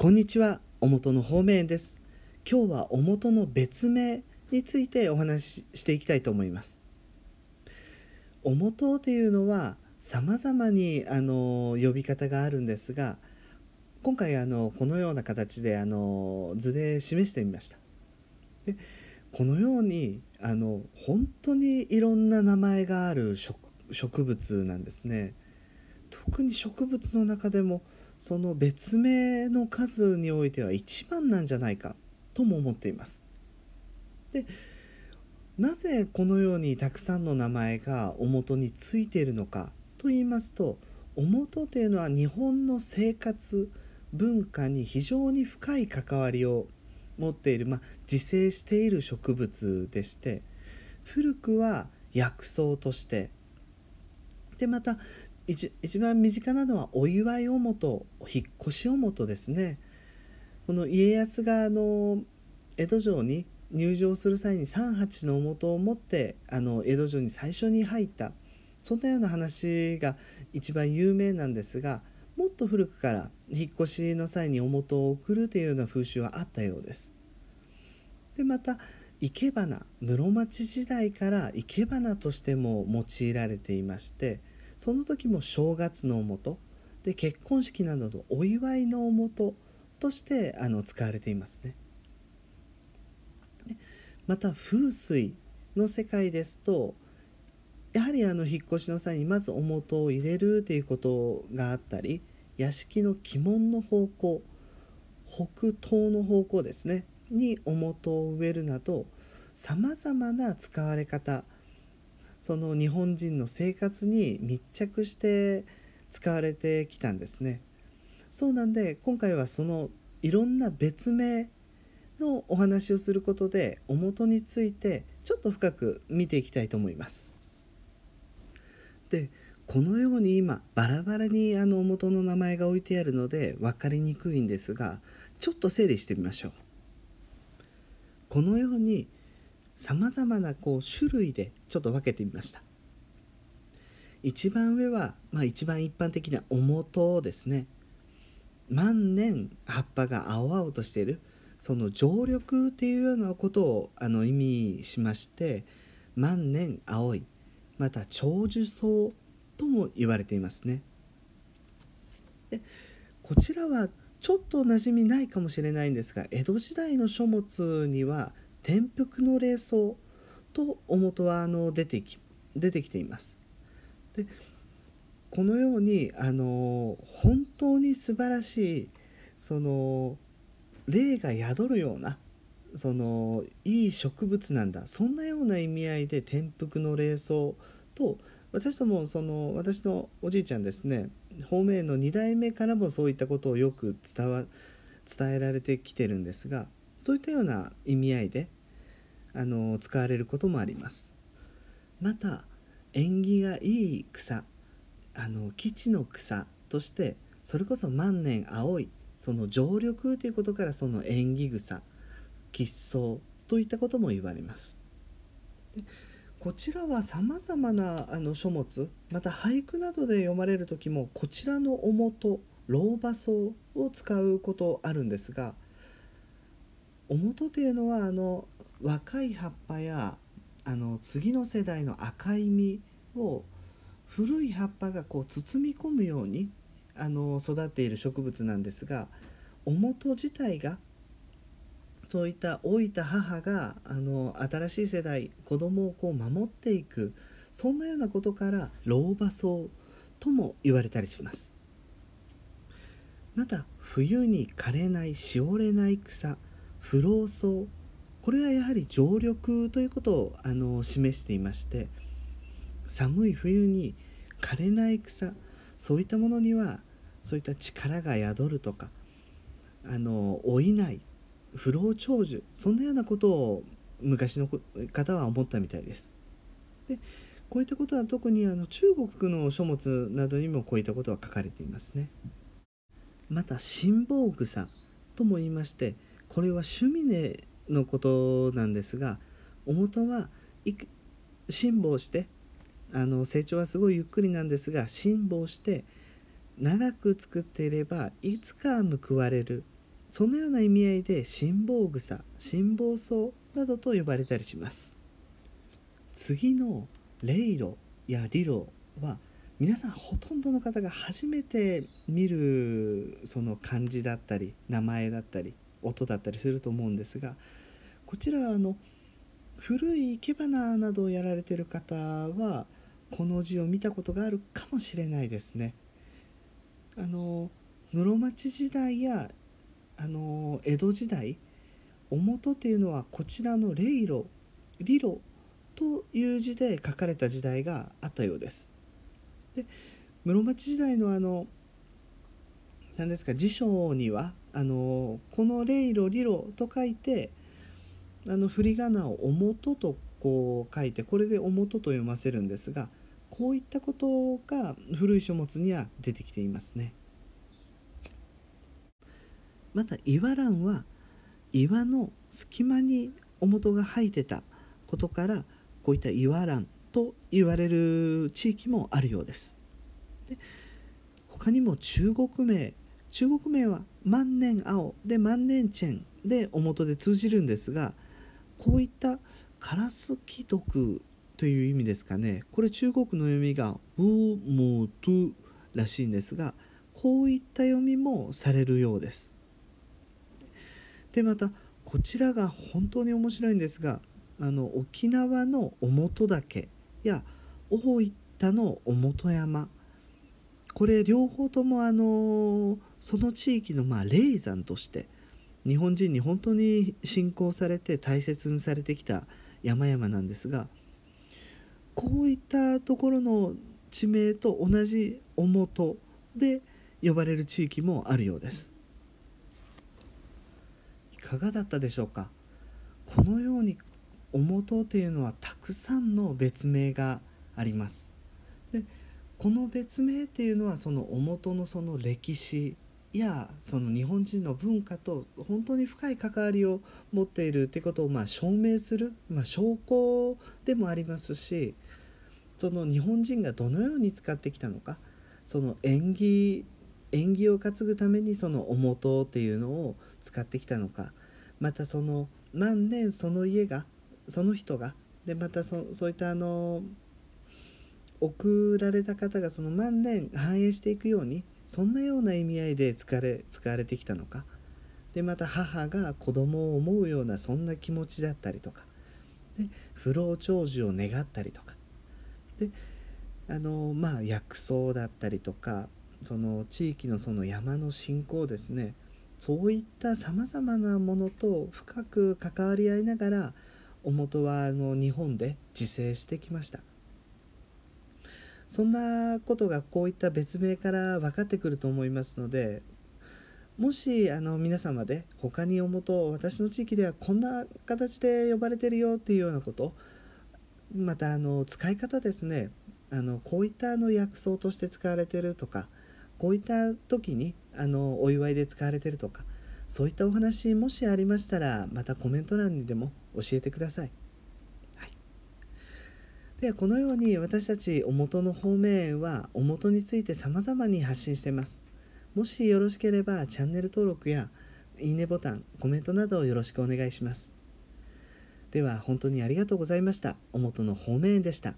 こんにちは、お元の方面です。今日はお元の別名についてお話ししていきたいと思います。お元っていうのは様々にあの呼び方があるんですが、今回あのこのような形であの図で示してみました。でこのようにあの本当にいろんな名前がある植物なんですね。特に植物の中でもその別名の数においては一番なんじゃないかとも思っています。でなぜこのようにたくさんの名前がおもとについているのかと言いますとおもとというのは日本の生活文化に非常に深い関わりを持っている、まあ、自生している植物でして古くは薬草としてでまた一一番身近なのはお祝いをもとおっ越しをもとですねこの家康があの江戸城に入城する際に三八の元を持ってあの江戸城に最初に入ったそんなような話が一番有名なんですがもっと古くから引っ越しの際におもとを送るというような風習はあったようです。でまた生け花室町時代から生け花としても用いられていましてその時も正月のおもとで結婚式などのお祝いのおもととしてあの使われていますね。また風水の世界ですとやはりあの引っ越しの際にまずおもとを入れるということがあったり屋敷の鬼門の方向北東の方向ですねにおもとを植えるなどさまざまな使われ方その日本人の生活に密着して使われてきたんですね。そうなんで今回はそのいろんな別名のお話をすることでおもとについてちょっと深く見ていきたいと思います。でこのように今バラバラにあのおとの名前が置いてあるので分かりにくいんですがちょっと整理してみましょう。このようにさまざまなこう種類でちょっと分けてみました一番上は、まあ、一番一般的なおもとですね万年葉っぱが青々としているその常緑っていうようなことをあの意味しまして万年青いまた長寿草とも言われていますねでこちらはちょっとおなじみないかもしれないんですが江戸時代の書物には転覆の霊層と表はあの出てき出てきています。でこのようにあの本当に素晴らしいその霊が宿るようなそのいい植物なんだそんなような意味合いで転覆の霊層と私どもその私のおじいちゃんですね方面の2代目からもそういったことをよく伝わ伝えられてきてるんですがそういったような意味合いであの使われることもありますまた縁起がいい草あの基地の草としてそれこそ万年青いその常緑ということからその縁起草吉草といったことも言われますでこちらはさまざまなあの書物また俳句などで読まれる時もこちらのと」「老婆草を使うことあるんですが表というのはあの若い葉っぱやあの次の世代の赤い実を古い葉っぱがこう包み込むようにあの育っている植物なんですが表自体がそういった老いた母があの新しい世代子供をこう守っていくそんなようなことから老婆草とも言われたりしますまた冬に枯れないしおれない草不老草これはやはり常緑ということをあの示していまして寒い冬に枯れない草そういったものにはそういった力が宿るとかあの老いない不老長寿そんなようなことを昔の方は思ったみたいです。でこういったことは特にあの中国の書物などにもこういったことは書かれていますね。また辛抱草とも言いましてこれは趣味でのことなんですがおもとは辛抱してあの成長はすごいゆっくりなんですが辛抱して長く作っていればいつか報われるそのような意味合いで辛抱草辛抱草などと呼ばれたりします次の「レイロ」や「リロ」は皆さんほとんどの方が初めて見るその漢字だったり名前だったり音だったりすると思うんですがこちらあの古い生け花などをやられてる方はこの字を見たことがあるかもしれないですね。あの室町時代やあの江戸時代表ていうのはこちらの「霊路」「理路」という字で書かれた時代があったようです。で室町時代のあの何ですか辞書にはあのこの「レイロリロ」と書いてあの振り仮名を「おもと」とこう書いてこれで「おもと」と読ませるんですがこういったことが古い書物には出てきていますね。また「岩蘭」は岩の隙間にとが入ってたことからこういった岩蘭と言われる地域もあるようです。で他にも中国名中国名は万年青で万年チェンでお元で通じるんですがこういったカラスという意味ですかねこれ中国の読みが「ウモトゥ」らしいんですがこういった読みもされるようです。でまたこちらが本当に面白いんですがあの沖縄の本岳や大分の本山これ両方ともあのその地域のまあ霊山として日本人に本当に信仰されて大切にされてきた山々なんですがこういったところの地名と同じおもとで呼ばれる地域もあるようですいかがだったでしょうかこのようにおもとっていうのはたくさんの別名がありますでこの別名っていうのはそのおもとのその歴史やその日本人の文化と本当に深い関わりを持っているっていうことをまあ証明する、まあ、証拠でもありますしその日本人がどのように使ってきたのかその縁起縁起を担ぐためにそのおもとっていうのを使ってきたのかまたその万年その家がその人がでまたそそういったあの送られた方がその万年反映していくようにそんなような意味合いで使われ使われてきたのかでまた母が子供を思うようなそんな気持ちだったりとかで不老長寿を願ったりとかであのまあ薬草だったりとかその地域のその山の信仰ですねそういったさまざまなものと深く関わり合いながらおとはあの日本で自生してきました。そんなことがこういった別名から分かってくると思いますのでもしあの皆様で他におもと私の地域ではこんな形で呼ばれてるよっていうようなことまたあの使い方ですねあのこういったあの薬草として使われてるとかこういった時にあのお祝いで使われてるとかそういったお話もしありましたらまたコメント欄にでも教えてください。でこのように私たちお元の方面はお元について様々に発信してますもしよろしければチャンネル登録やいいねボタンコメントなどよろしくお願いしますでは本当にありがとうございましたお元の方面でした